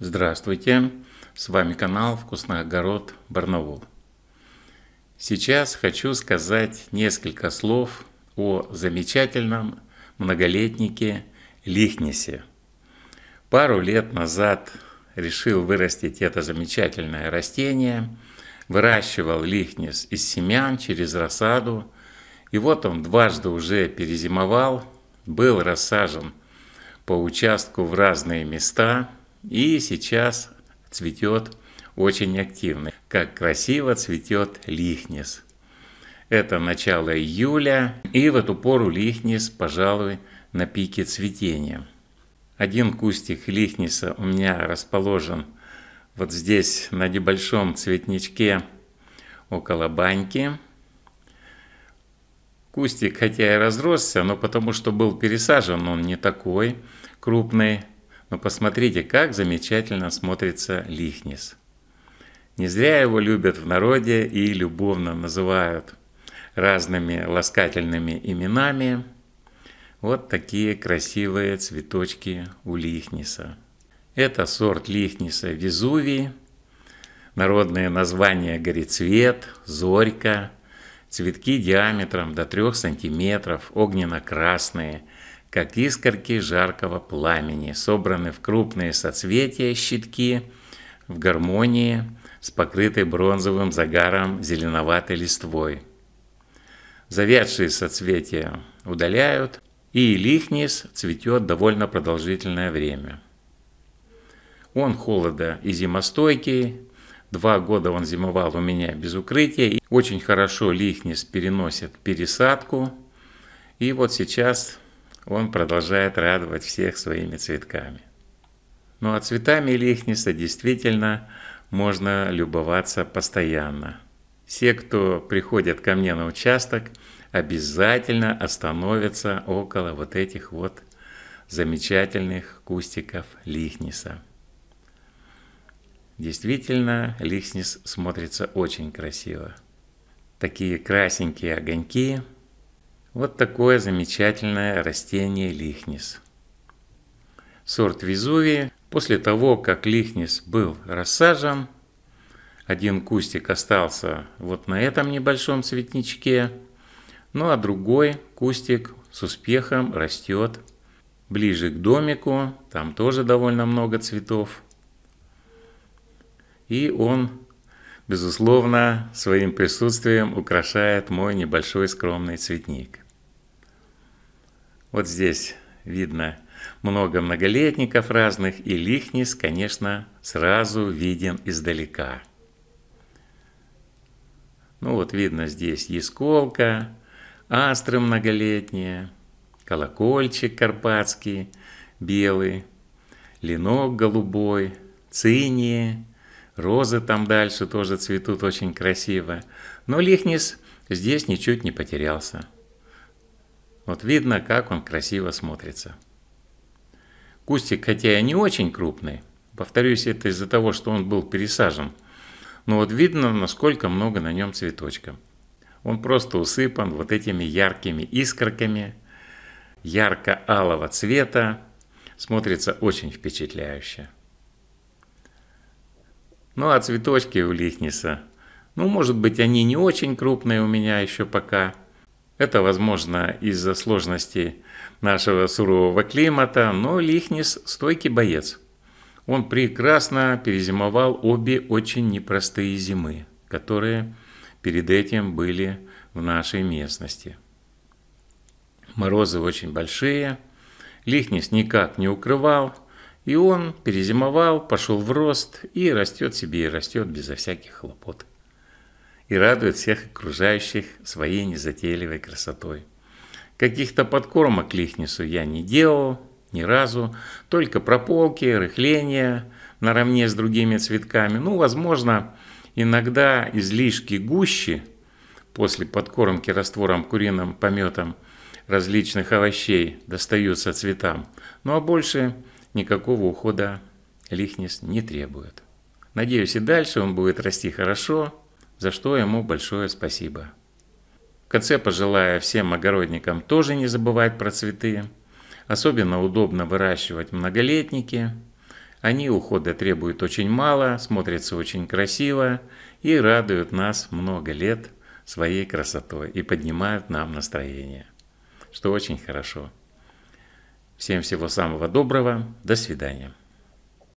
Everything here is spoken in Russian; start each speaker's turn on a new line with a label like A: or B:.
A: Здравствуйте, с вами канал Вкусный огород Барнаул. Сейчас хочу сказать несколько слов о замечательном многолетнике Лихнисе. Пару лет назад решил вырастить это замечательное растение, выращивал лихнис из семян через рассаду, и вот он дважды уже перезимовал, был рассажен по участку в разные места – и сейчас цветет очень активно. Как красиво цветет лихнис. Это начало июля, и в эту пору лихнис, пожалуй, на пике цветения. Один кустик лихниса у меня расположен вот здесь, на небольшом цветничке около баньки. Кустик, хотя и разросся, но потому что был пересажен, он не такой крупный, но посмотрите, как замечательно смотрится лихнис. Не зря его любят в народе и любовно называют разными ласкательными именами. Вот такие красивые цветочки у лихниса. Это сорт лихниса везувий. Народное название горецвет, зорька, цветки диаметром до 3 см, огненно-красные – как искорки жаркого пламени, собраны в крупные соцветия щитки в гармонии с покрытой бронзовым загаром зеленоватой листвой. Завядшие соцветия удаляют, и лихнис цветет довольно продолжительное время. Он холода и зимостойкий, Два года он зимовал у меня без укрытия. и Очень хорошо лихнис переносит пересадку. И вот сейчас он продолжает радовать всех своими цветками. Ну а цветами Лихниса действительно можно любоваться постоянно. Все, кто приходят ко мне на участок, обязательно остановятся около вот этих вот замечательных кустиков Лихниса. Действительно, Лихнис смотрится очень красиво. Такие красенькие огоньки – вот такое замечательное растение лихнис. Сорт Везувии. После того, как лихнис был рассажен, один кустик остался вот на этом небольшом цветничке, ну а другой кустик с успехом растет ближе к домику, там тоже довольно много цветов. И он безусловно, своим присутствием украшает мой небольшой скромный цветник. Вот здесь видно много многолетников разных, и лихнис, конечно, сразу виден издалека. Ну вот видно здесь ясколка, астры многолетние, колокольчик карпатский белый, ленок голубой, цинии – Розы там дальше тоже цветут очень красиво. Но Лихнис здесь ничуть не потерялся. Вот видно, как он красиво смотрится. Кустик, хотя и не очень крупный, повторюсь, это из-за того, что он был пересажен, но вот видно, насколько много на нем цветочка. Он просто усыпан вот этими яркими искорками, ярко-алого цвета, смотрится очень впечатляюще. Ну а цветочки у Лихниса, ну может быть они не очень крупные у меня еще пока. Это возможно из-за сложности нашего сурового климата, но Лихнис стойкий боец. Он прекрасно перезимовал обе очень непростые зимы, которые перед этим были в нашей местности. Морозы очень большие, Лихнис никак не укрывал, и он перезимовал, пошел в рост и растет себе и растет безо всяких хлопот. И радует всех окружающих своей незатейливой красотой. Каких-то подкормок лихнису я не делал ни разу, только прополки, рыхления наравне с другими цветками. Ну, возможно, иногда излишки гущи после подкормки раствором куриным пометом различных овощей достаются цветам. Ну а больше никакого ухода Лихнис не требует. Надеюсь, и дальше он будет расти хорошо, за что ему большое спасибо. В конце пожелаю всем огородникам тоже не забывать про цветы. Особенно удобно выращивать многолетники. Они ухода требуют очень мало, смотрятся очень красиво и радуют нас много лет своей красотой и поднимают нам настроение, что очень хорошо. Всем всего самого доброго. До свидания.